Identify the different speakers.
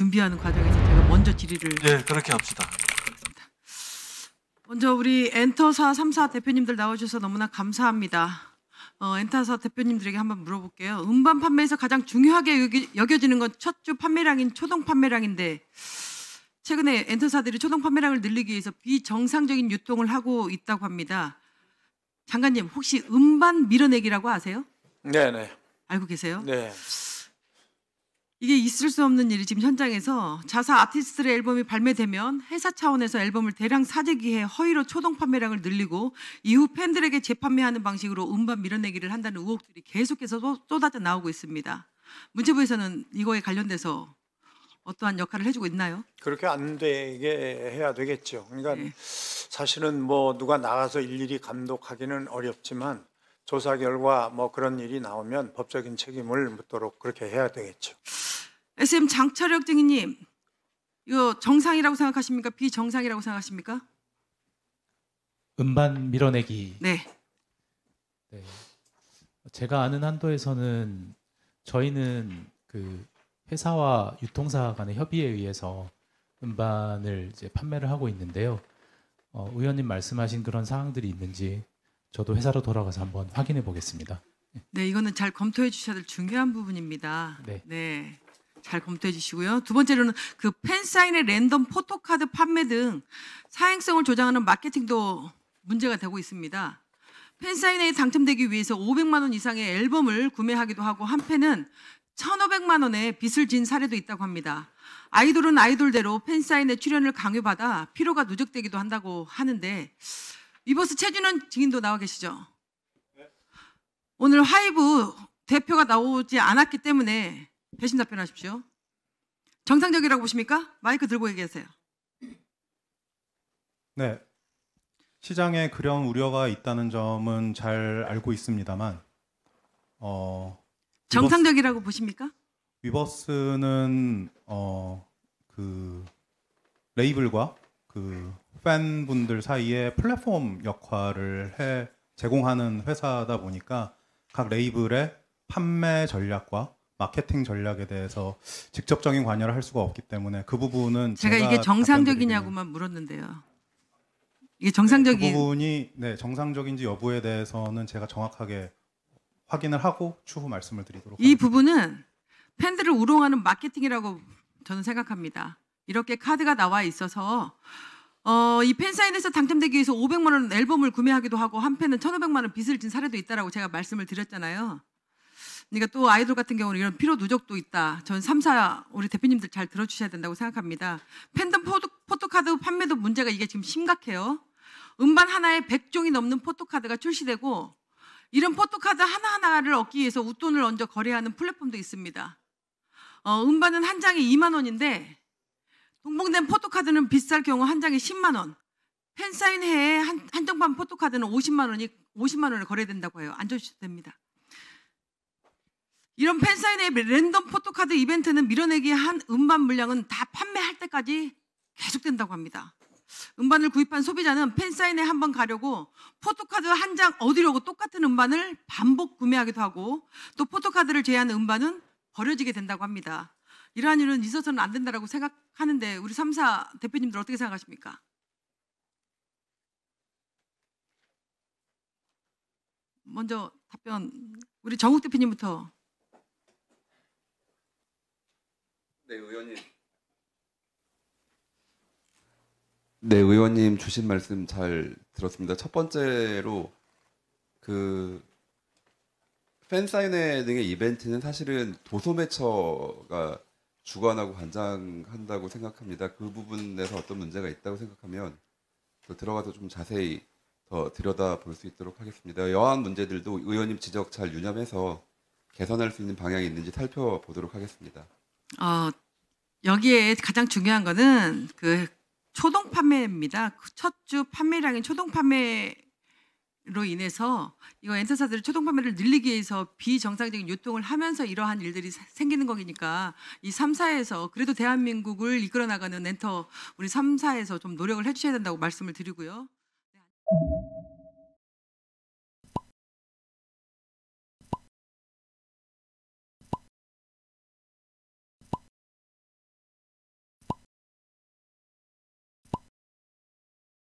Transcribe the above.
Speaker 1: 준비하는 과정에서 제가 먼저 질의를 네, 그렇게 합시다. 먼저 우리 엔터사 3사 대표님들 나와주셔서 너무나 감사합니다. 어, 엔터사 대표님들에게 한번 물어볼게요. 음반 판매에서 가장 중요하게 여기, 지는 건 첫 주 판매량인 초동 판매량인데 최근에 엔터사들이 초동 판매량을 늘리기 위해서 비정상적인 유통을 하고 있다고 합니다. 장관님 혹시 음반 밀어내기라고 아세요? 네네. 네. 알고 계세요? 네. 이게 있을 수 없는 일이 지금 현장에서 자사 아티스트의 앨범이 발매되면 회사 차원에서 앨범을 대량 사재기해 허위로 초동 판매량을 늘리고 이후 팬들에게 재판매하는 방식으로 음반 밀어내기를 한다는 의혹들이 계속해서 쏟아져 나오고 있습니다. 문체부에서는 이거에 관련돼서 어떠한 역할을 해주고 있나요? 그렇게 안 되게 해야 되겠죠. 그러니까 네. 사실은 뭐 누가 나가서 일일이 감독하기는 어렵지만 조사 결과 뭐 그런 일이 나오면 법적인 책임을 묻도록 그렇게 해야 되겠죠. SM 장차력 증인님 이거 정상이라고 생각하십니까? 비정상이라고 생각하십니까? 음반 밀어내기. 네. 네. 제가 아는 한도에서는 저희는 그 회사와 유통사 간의 협의에 의해서 음반을 이제 판매를 하고 있는데요. 어, 의원님 말씀하신 그런 사항들이 있는지 저도 회사로 돌아가서 한번 확인해 보겠습니다. 네, 이거는 잘 검토해 주셔야 될 중요한 부분입니다. 네. 네. 잘 검토해 주시고요. 두 번째로는 그 팬사인의 랜덤 포토카드 판매 등 사행성을 조장하는 마케팅도 문제가 되고 있습니다. 팬사인회에 당첨되기 위해서 500만 원 이상의 앨범을 구매하기도 하고 한 팬은 1,500만 원의 빚을 진 사례도 있다고 합니다. 아이돌은 아이돌대로 팬사인회 출연을 강요받아 피로가 누적되기도 한다고 하는데 이버스 최준현 증인도 나와 계시죠? 오늘 하이브 대표가 나오지 않았기 때문에 대신 답변하십시오. 정상적이라고 보십니까? 마이크 들고 얘기하세요. 네. 시장에 그런 우려가 있다는 점은 잘 알고 있습니다만 어, 정상적이라고 위버스, 보십니까? 위버스는 어, 그 레이블과 그 팬분들 사이에 플랫폼 역할을 해 제공하는 회사다 보니까 각 레이블의 판매 전략과 마케팅 전략에 대해서 직접적인 관여를 할 수가 없기 때문에 그 부분은 제가, 제가 이게 정상적이냐고만 물었는데요. 이게 정상적인 네, 그 부분이 네 정상적인지 여부에 대해서는 제가 정확하게 확인을 하고 추후 말씀을 드리도록 이 하겠습니다. 부분은 팬들을 우롱하는 마케팅이라고 저는 생각합니다. 이렇게 카드가 나와 있어서 어, 이 팬사인에서 당첨되기 위해서 500만 원 앨범을 구매하기도 하고 한 팬은 1,500만 원 빚을 진 사례도 있다라고 제가 말씀을 드렸잖아요. 그러니까 또 아이돌 같은 경우는 이런 피로 누적도 있다. 전 3, 4 우리 대표님들 잘 들어주셔야 된다고 생각합니다. 팬덤 포토, 포토카드 판매도 문제가 이게 지금 심각해요. 음반 하나에 100종이 넘는 포토카드가 출시되고 이런 포토카드 하나하나를 얻기 위해서 웃돈을 얹어 거래하는 플랫폼도 있습니다. 어, 음반은 한 장에 2만 원인데 동봉된 포토카드는 비쌀 경우 한 장에 10만 원. 팬사인회에 한, 정판 포토카드는 50만 원이 50만 원에 거래된다고 해요. 안 줘도 됩니다. 이런 팬사인회 랜덤 포토카드 이벤트는 밀어내기 한 음반 물량은 다 판매할 때까지 계속된다고 합니다. 음반을 구입한 소비자는 팬사인회 한번 가려고 포토카드 한 장 얻으려고 똑같은 음반을 반복 구매하기도 하고 또 포토카드를 제외한 음반은 버려지게 된다고 합니다. 이러한 일은 있어서는 안 된다라고 생각하는데 우리 삼사 대표님들 어떻게 생각하십니까? 먼저 답변 우리 정욱 대표님부터 네, 의원님. 네, 의원님 주신 말씀 잘 들었습니다. 첫 번째로 그 팬사인회 등의 이벤트는 사실은 도소매처가 주관하고 관장한다고 생각합니다. 그 부분에서 어떤 문제가 있다고 생각하면 들어가서 좀 자세히 더 들여다 볼 수 있도록 하겠습니다. 여한 문제들도 의원님 지적 잘 유념해서 개선할 수 있는 방향이 있는지 살펴보도록 하겠습니다. 어, 여기에 가장 중요한 거는 그 초동 판매입니다. 첫 주 판매량인 초동 판매로 인해서 이거 엔터사들이 초동 판매를 늘리기 위해서 비정상적인 유통을 하면서 이러한 일들이 생기는 거니까 이 3사에서 그래도 대한민국을 이끌어 나가는 엔터 우리 3사에서 좀 노력을 해 주셔야 된다고 말씀을 드리고요.